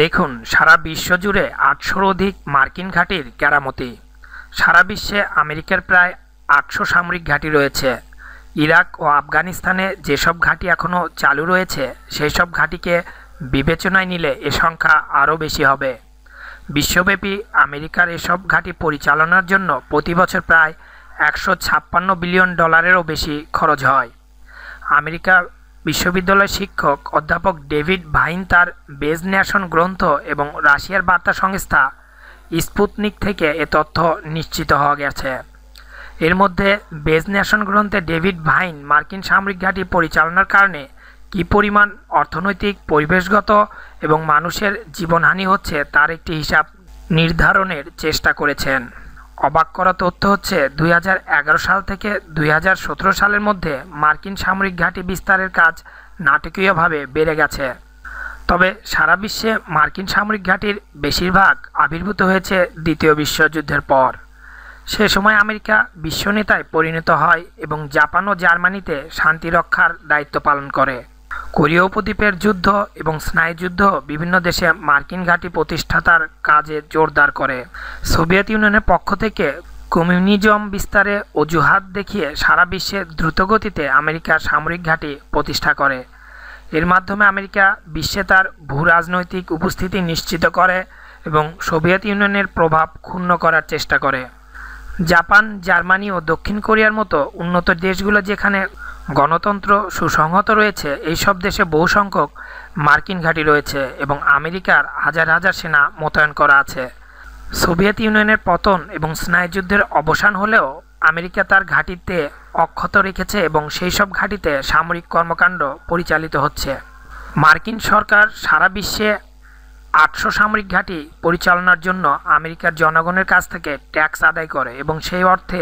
দেখুন সারা বিশ্ব জুড়ে আটশোর অধিক মার্কিন ঘাঁটির কেরামতি সারা বিশ্বে আমেরিকার প্রায় আটশো সামরিক ঘাঁটি রয়েছে ইরাক ও আফগানিস্তানে যেসব ঘাঁটি এখনও চালু রয়েছে সেই সব ঘাঁটিকে বিবেচনায় নিলে এ সংখ্যা আরও বেশি হবে বিশ্বব্যাপী আমেরিকার এসব ঘাঁটি পরিচালনার জন্য প্রতি বছর প্রায় একশো ছাপ্পান্ন বিলিয়ন ডলারেরও বেশি খরচ হয় আমেরিকা বিশ্ববিদ্যালয়ের শিক্ষক অধ্যাপক ডেভিড ভাইন তার বেজ ন্যাশন গ্রন্থ এবং রাশিয়ার বার্তা সংস্থা স্পুতনিক থেকে এ তথ্য নিশ্চিত হওয়া গেছে এর মধ্যে বেজ ন্যাশন গ্রন্থে ডেভিড ভাইন মার্কিন সামরিক ঘাঁটি পরিচালনার কারণে কি পরিমাণ অর্থনৈতিক পরিবেশগত এবং মানুষের জীবনহানি হচ্ছে তার একটি হিসাব নির্ধারণের চেষ্টা করেছেন অবাক করা তথ্য হচ্ছে দুই সাল থেকে দুই সালের মধ্যে মার্কিন সামরিক ঘাঁটি বিস্তারের কাজ নাটকীয়ভাবে বেড়ে গেছে তবে সারা বিশ্বে মার্কিন সামরিক ঘাঁটির বেশিরভাগ আবির্ভূত হয়েছে দ্বিতীয় বিশ্বযুদ্ধের পর সে সময় আমেরিকা বিশ্বনেতায় পরিণত হয় এবং জাপান ও জার্মানিতে শান্তি রক্ষার দায়িত্ব পালন করে কোরীয় উপদ্বীপের যুদ্ধ এবং স্নায়ুযুদ্ধ বিভিন্ন দেশে মার্কিন ঘাঁটি প্রতিষ্ঠাতার কাজে জোরদার করে সোভিয়েত ইউনিয়নের পক্ষ থেকে কমিউনিজম বিস্তারে অজুহাত দেখিয়ে সারা বিশ্বে দ্রুতগতিতে আমেরিকার সামরিক ঘাঁটি প্রতিষ্ঠা করে এর মাধ্যমে আমেরিকা বিশ্বে তার ভূ রাজনৈতিক উপস্থিতি নিশ্চিত করে এবং সোভিয়েত ইউনিয়নের প্রভাব ক্ষুণ্ণ করার চেষ্টা করে জাপান জার্মানি ও দক্ষিণ কোরিয়ার মতো উন্নত দেশগুলো যেখানে গণতন্ত্র সুসংহত রয়েছে এইসব দেশে বহু সংখ্যক মার্কিন ঘাঁটি রয়েছে এবং আমেরিকার হাজার হাজার সেনা মোতায়েন করা আছে সোভিয়েত ইউনিয়নের পতন এবং স্নায়ুযুদ্ধের অবসান হলেও আমেরিকা তার ঘাঁটিতে অক্ষত রেখেছে এবং সেই সব ঘাঁটিতে সামরিক কর্মকাণ্ড পরিচালিত হচ্ছে মার্কিন সরকার সারা বিশ্বে আটশো সামরিক ঘাঁটি পরিচালনার জন্য আমেরিকার জনগণের কাছ থেকে ট্যাক্স আদায় করে এবং সেই অর্থে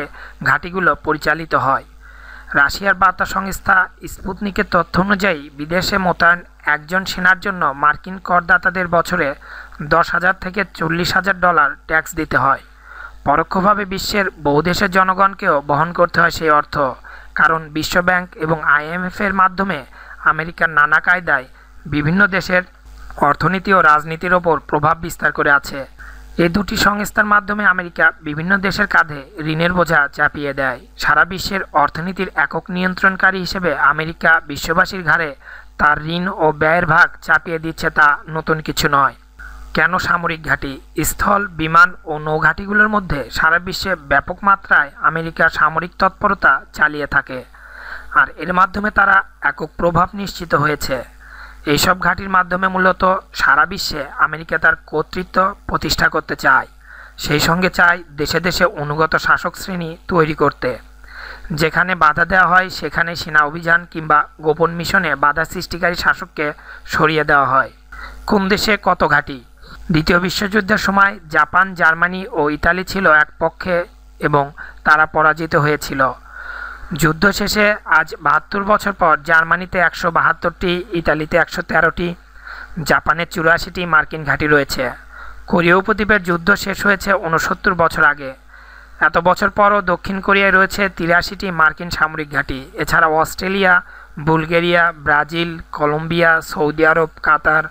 ঘাঁটিগুলো পরিচালিত হয় রাশিয়ার বার্তা সংস্থা স্পুতনিকের তথ্য অনুযায়ী বিদেশে মোতায়েন একজন সেনার জন্য মার্কিন করদাতাদের বছরে দশ হাজার থেকে চল্লিশ হাজার ডলার ট্যাক্স দিতে হয় পরোক্ষভাবে বিশ্বের বহু দেশের জনগণকেও বহন করতে হয় সেই অর্থ কারণ বিশ্বব্যাংক এবং আইএমএফের মাধ্যমে আমেরিকার নানা কায়দায় বিভিন্ন দেশের অর্থনীতি ও রাজনীতির ওপর প্রভাব বিস্তার করে আছে এ দুটি সংস্থার মাধ্যমে আমেরিকা বিভিন্ন দেশের কাঁধে ঋণের বোঝা চাপিয়ে দেয় সারা বিশ্বের অর্থনীতির একক নিয়ন্ত্রণকারী হিসেবে আমেরিকা বিশ্ববাসীর ঘাড়ে তার ঋণ ও ব্যয়ের ভাগ চাপিয়ে দিচ্ছে তা নতুন কিছু নয় কেন সামরিক ঘাঁটি স্থল বিমান ও নৌঘাঁটিগুলোর মধ্যে সারা বিশ্বে ব্যাপক মাত্রায় আমেরিকা সামরিক তৎপরতা চালিয়ে থাকে আর এর মাধ্যমে তারা একক প্রভাব নিশ্চিত হয়েছে এইসব ঘাঁটির মাধ্যমে মূলত সারা বিশ্বে আমেরিকা তার কর্তৃত্ব প্রতিষ্ঠা করতে চায় সেই সঙ্গে চায় দেশে দেশে অনুগত শাসক শ্রেণী তৈরি করতে যেখানে বাধা দেওয়া হয় সেখানে সেনা অভিযান কিংবা গোপন মিশনে বাধা সৃষ্টিকারী শাসককে সরিয়ে দেওয়া হয় কোন দেশে কত ঘাঁটি দ্বিতীয় বিশ্বযুদ্ধের সময় জাপান জার্মানি ও ইতালি ছিল এক পক্ষে এবং তারা পরাজিত হয়েছিল যুদ্ধ শেষে আজ বাহাত্তর বছর পর জার্মানিতে একশো বাহাত্তরটি ইতালিতে একশো তেরোটি জাপানে চুরাশিটি মার্কিন ঘাঁটি রয়েছে কোরীয় উপদ্বীপের যুদ্ধ শেষ হয়েছে উনসত্তর বছর আগে এত বছর পরও দক্ষিণ কোরিয়ায় রয়েছে তিরাশিটি মার্কিন সামরিক ঘাঁটি এছাড়া Australia Bulgaria Brazil Colombia Saudi Arab Qatar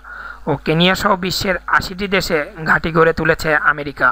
ও কেনিয়াসহ বিশ্বের আশিটি দেশে ঘাঁটি গড়ে তুলেছে আমেরিকা